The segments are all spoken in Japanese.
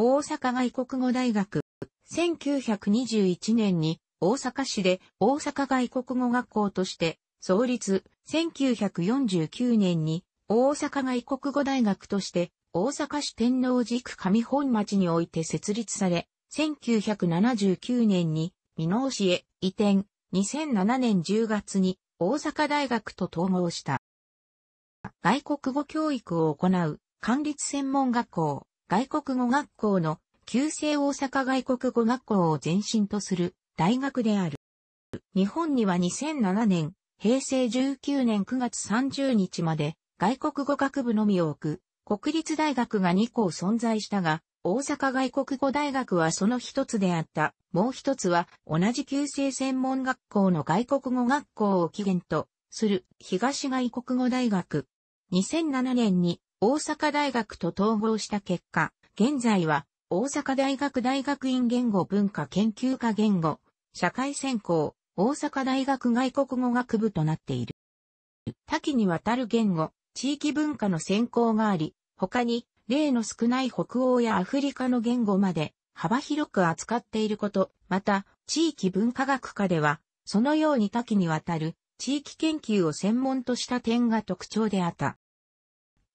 大阪外国語大学。1921年に大阪市で大阪外国語学校として創立。1949年に大阪外国語大学として大阪市天王寺区上本町において設立され、1979年に美濃市へ移転、2007年10月に大阪大学と統合した。外国語教育を行う管理専門学校、外国語学校の旧制大阪外国語学校を前身とする大学である。日本には2007年、平成19年9月30日まで外国語学部のみを置く国立大学が2校存在したが、大阪外国語大学はその一つであった。もう一つは同じ旧制専門学校の外国語学校を起源とする東外国語大学。2007年に大阪大学と統合した結果、現在は大阪大学大学院言語文化研究科言語、社会専攻、大阪大学外国語学部となっている。多岐にわたる言語、地域文化の専攻があり、他に例の少ない北欧やアフリカの言語まで幅広く扱っていること、また地域文化学科では、そのように多岐にわたる地域研究を専門とした点が特徴であった。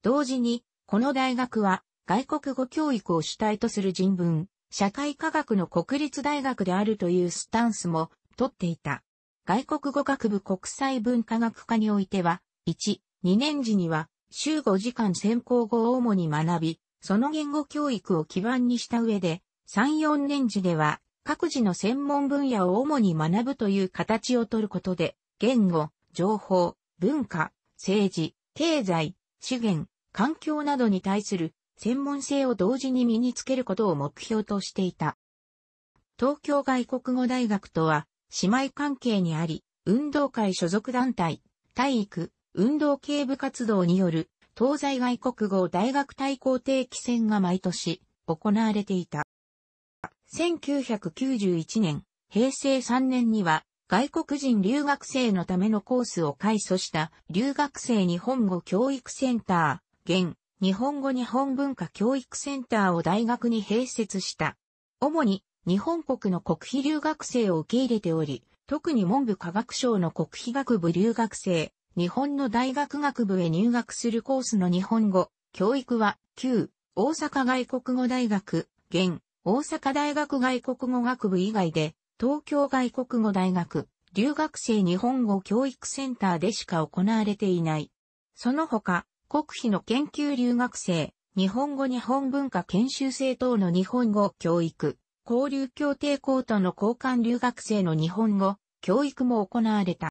同時に、この大学は外国語教育を主体とする人文、社会科学の国立大学であるというスタンスも取っていた。外国語学部国際文化学科においては、1、2年時には週5時間専攻語を主に学び、その言語教育を基盤にした上で、3、4年時では各自の専門分野を主に学ぶという形を取ることで、言語、情報、文化、政治、経済、資源、環境などに対する専門性を同時に身につけることを目標としていた。東京外国語大学とは姉妹関係にあり、運動会所属団体、体育、運動系部活動による東西外国語大学対抗定期戦が毎年行われていた。1991年、平成3年には外国人留学生のためのコースを開祖した留学生日本語教育センター、現、日本語日本文化教育センターを大学に併設した。主に日本国の国費留学生を受け入れており、特に文部科学省の国費学部留学生、日本の大学学部へ入学するコースの日本語、教育は、旧、大阪外国語大学、現、大阪大学外国語学部以外で、東京外国語大学、留学生日本語教育センターでしか行われていない。その他、国費の研究留学生、日本語日本文化研修生等の日本語教育、交流協定校との交換留学生の日本語、教育も行われた。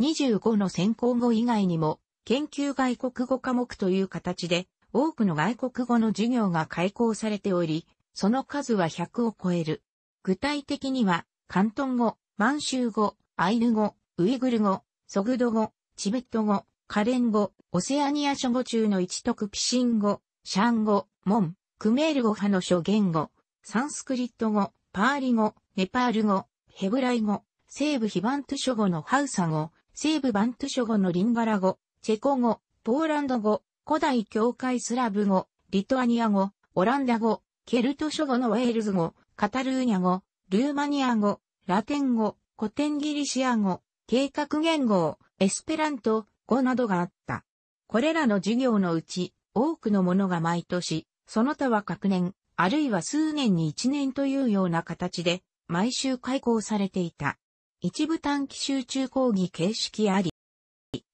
25の専攻語以外にも、研究外国語科目という形で、多くの外国語の授業が開講されており、その数は100を超える。具体的には、関東語、満州語、アイヌ語、ウイグル語、ソグド語、チベット語、カレン語、オセアニア諸語中の一徳ピシン語、シャン語、モン、クメール語派の諸言語、サンスクリット語、パーリ語、ネパール語、ヘブライ語、西部ヒバント諸語のハウサ語、西部バント諸語のリンガラ語、チェコ語、ポーランド語、古代教会スラブ語、リトアニア語、オランダ語、ケルト諸語のウェールズ語、カタルーニャ語、ルーマニア語、ラテン語、古典ギリシア語、計画言語、エスペラント、語などがあった。これらの授業のうち、多くのものが毎年、その他は各年、あるいは数年に一年というような形で、毎週開講されていた。一部短期集中講義形式あり、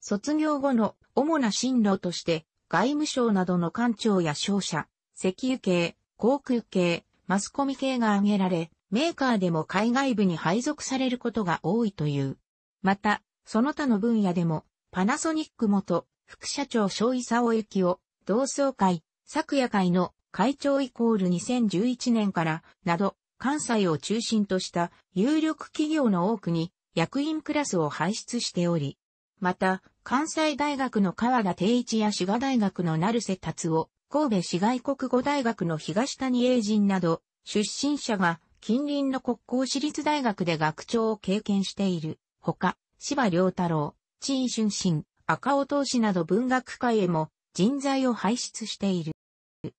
卒業後の主な進路として、外務省などの官庁や商社、石油系、航空系、マスコミ系が挙げられ、メーカーでも海外部に配属されることが多いという。また、その他の分野でも、パナソニック元、副社長小伊沢幸を、同窓会、昨夜会の会長イコール2011年から、など、関西を中心とした有力企業の多くに役員クラスを輩出しており、また、関西大学の川田定一や滋賀大学の成瀬達夫、神戸市外国語大学の東谷英人など、出身者が近隣の国交私立大学で学長を経験している、ほか、芝良太郎、陳春心、赤尾投資など文学界へも人材を輩出している。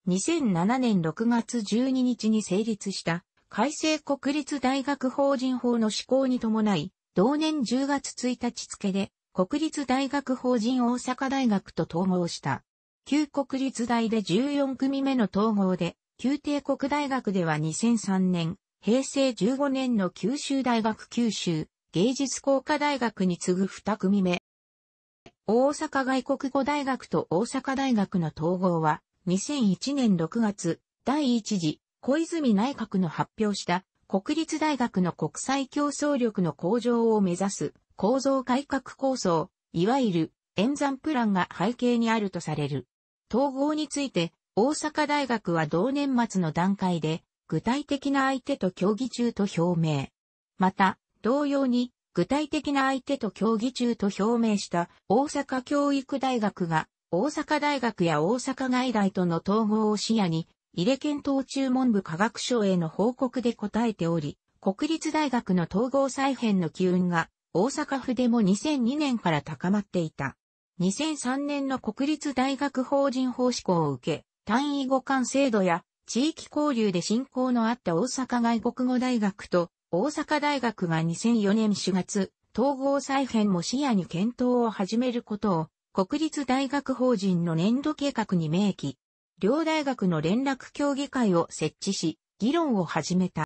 2007年6月12日に成立した改正国立大学法人法の施行に伴い、同年10月1日付で国立大学法人大阪大学と統合した。旧国立大で14組目の統合で、旧帝国大学では2003年、平成15年の九州大学九州、芸術工科大学に次ぐ2組目。大阪外国語大学と大阪大学の統合は、2001年6月、第1次小泉内閣の発表した国立大学の国際競争力の向上を目指す構造改革構想、いわゆる演算プランが背景にあるとされる。統合について大阪大学は同年末の段階で具体的な相手と協議中と表明。また、同様に、具体的な相手と協議中と表明した大阪教育大学が大阪大学や大阪外大との統合を視野に入れ検討中文部科学省への報告で答えており、国立大学の統合再編の機運が大阪府でも2002年から高まっていた。2003年の国立大学法人法施行を受け、単位互換制度や地域交流で進行のあった大阪外国語大学と大阪大学が2004年4月、統合再編も視野に検討を始めることを、国立大学法人の年度計画に明記。両大学の連絡協議会を設置し、議論を始めた。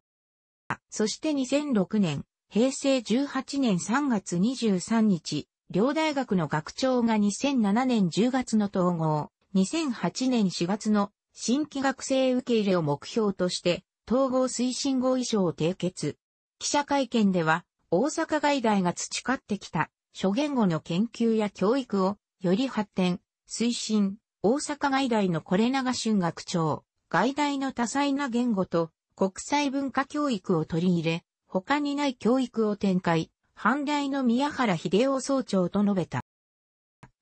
そして2006年、平成18年3月23日、両大学の学長が2007年10月の統合、2008年4月の新規学生受け入れを目標として、統合推進合意書を締結。記者会見では、大阪外大が培ってきた、諸言語の研究や教育を、より発展、推進、大阪外大のこれ長春学長、外大の多彩な言語と国際文化教育を取り入れ、他にない教育を展開、反大の宮原秀夫総長と述べた。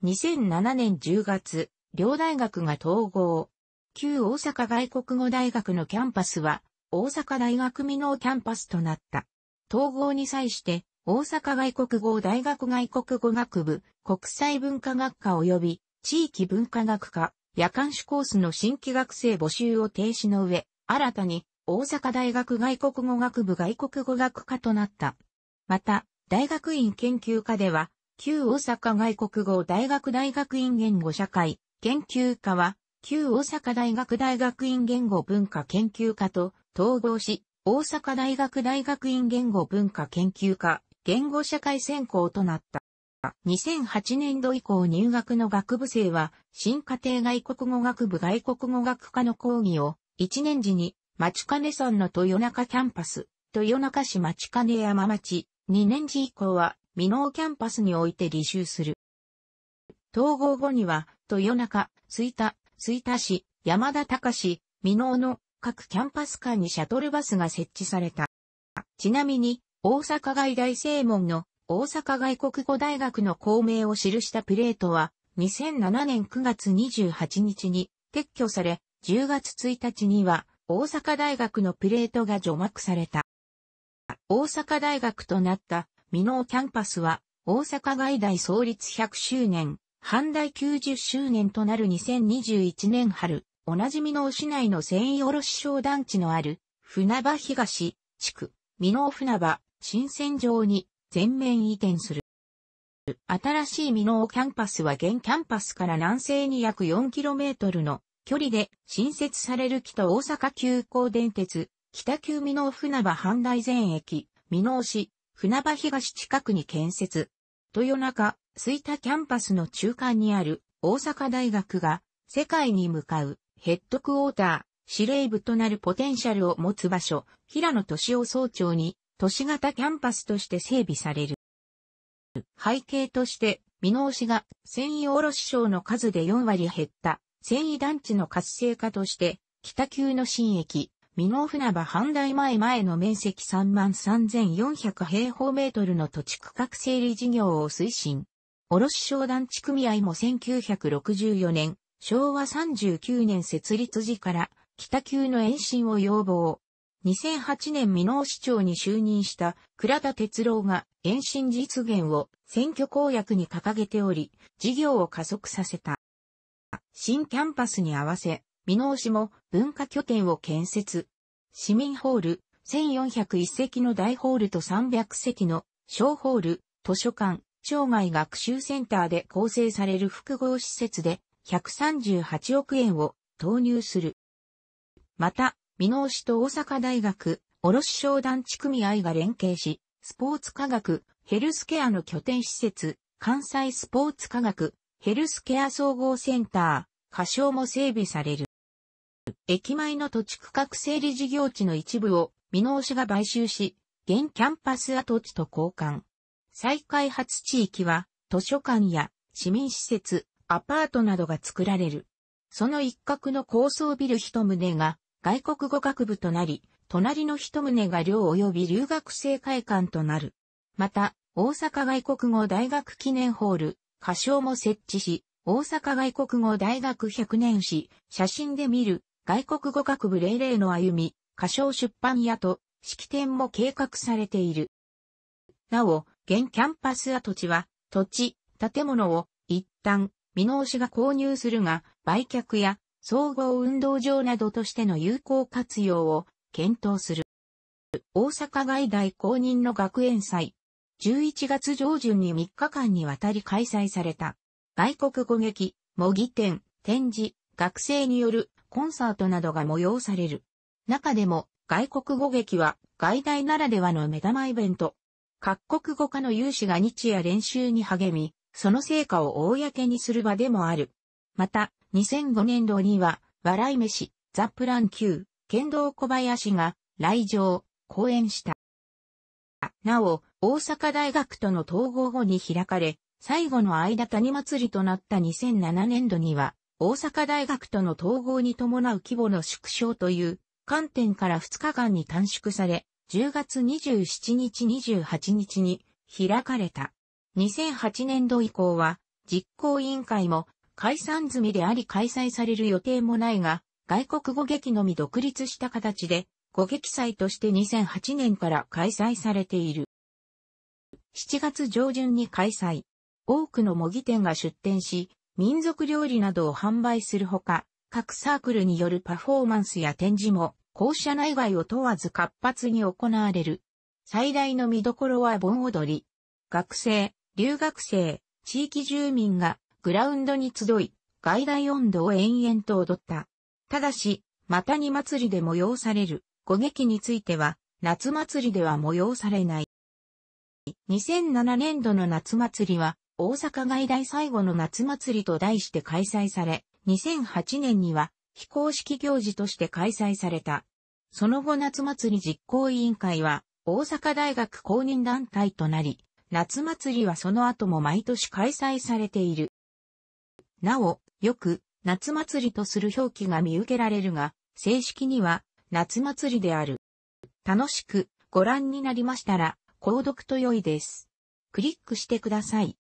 2007年10月、両大学が統合。旧大阪外国語大学のキャンパスは、大阪大学美濃キャンパスとなった。統合に際して、大阪外国語大学外国語学部、国際文化学科及び地域文化学科、夜間種コースの新規学生募集を停止の上、新たに大阪大学外国語学部外国語学科となった。また、大学院研究科では、旧大阪外国語大学大学院言語社会研究科は、旧大阪大学大学院言語文化研究科と、統合し、大阪大学大学院言語文化研究科、言語社会専攻となった。2008年度以降入学の学部生は、新家庭外国語学部外国語学科の講義を、1年時に、町金村の豊中キャンパス、豊中市町金山町、2年時以降は、美濃キャンパスにおいて履修する。統合後には、豊中、吹田、吹田市、山田隆市、美濃の各キャンパス間にシャトルバスが設置された。ちなみに、大阪外大正門の大阪外国語大学の校名を記したプレートは、2007年9月28日に撤去され、10月1日には大阪大学のプレートが除幕された。大阪大学となった美濃キャンパスは、大阪外大創立100周年、半大90周年となる2021年春、おなじみの市内の繊維卸商団地のある、船場東、地区、美濃船場、新線場に全面移転する。新しい美濃キャンパスは現キャンパスから南西に約 4km の距離で新設される北大阪急行電鉄、北急美濃船場阪大前駅、美濃市、船場東近くに建設。豊中、吹田キャンパスの中間にある大阪大学が世界に向かうヘッドクォーター、司令部となるポテンシャルを持つ場所、平野俊夫総長に、都市型キャンパスとして整備される。背景として、美濃市が繊維卸商の数で4割減った繊維団地の活性化として、北急の新駅、美濃船場半台前前の面積33,400平方メートルの土地区画整理事業を推進。卸商団地組合も1964年、昭和39年設立時から北急の延伸を要望。2008年美濃市長に就任した倉田哲郎が延伸実現を選挙公約に掲げており、事業を加速させた。新キャンパスに合わせ、美濃市も文化拠点を建設。市民ホール、1401席の大ホールと300席の小ホール、図書館、生涯学習センターで構成される複合施設で138億円を投入する。また、美濃市と大阪大学、卸商団地組合が連携し、スポーツ科学、ヘルスケアの拠点施設、関西スポーツ科学、ヘルスケア総合センター、歌唱も整備される。駅前の土地区画整理事業地の一部を、美濃市が買収し、現キャンパス跡地と交換。再開発地域は、図書館や市民施設、アパートなどが作られる。その一角の高層ビル一棟が外国語学部となり、隣の一棟が寮及び留学生会館となる。また、大阪外国語大学記念ホール、歌唱も設置し、大阪外国語大学百年史、写真で見る、外国語学部00の歩み、歌唱出版屋と、式典も計画されている。なお、現キャンパス跡地は、土地、建物を、一旦、見直しが購入するが、売却や総合運動場などとしての有効活用を検討する。大阪外大公認の学園祭。11月上旬に3日間にわたり開催された。外国語劇、模擬展、展示、学生によるコンサートなどが催される。中でも外国語劇は外大ならではの目玉イベント。各国語科の有志が日夜練習に励み、その成果を公にする場でもある。また、2005年度には、笑い飯、ザ・プラン級、剣道小林が、来場、講演した。なお、大阪大学との統合後に開かれ、最後の間谷祭りとなった2007年度には、大阪大学との統合に伴う規模の縮小という観点から2日間に短縮され、10月27日28日に開かれた。2008年度以降は、実行委員会も解散済みであり開催される予定もないが、外国語劇のみ独立した形で、語劇祭として2008年から開催されている。7月上旬に開催。多くの模擬店が出店し、民族料理などを販売するほか、各サークルによるパフォーマンスや展示も、校舎内外を問わず活発に行われる。最大の見どころは盆踊り。学生、留学生、地域住民がグラウンドに集い、外来温度を延々と踊った。ただし、またに祭りで催される、語劇については、夏祭りでは催されない。2007年度の夏祭りは、大阪外大最後の夏祭りと題して開催され、2008年には非公式行事として開催された。その後夏祭り実行委員会は、大阪大学公認団体となり、夏祭りはその後も毎年開催されている。なお、よく、夏祭りとする表記が見受けられるが、正式には、夏祭りである。楽しく、ご覧になりましたら、購読と良いです。クリックしてください。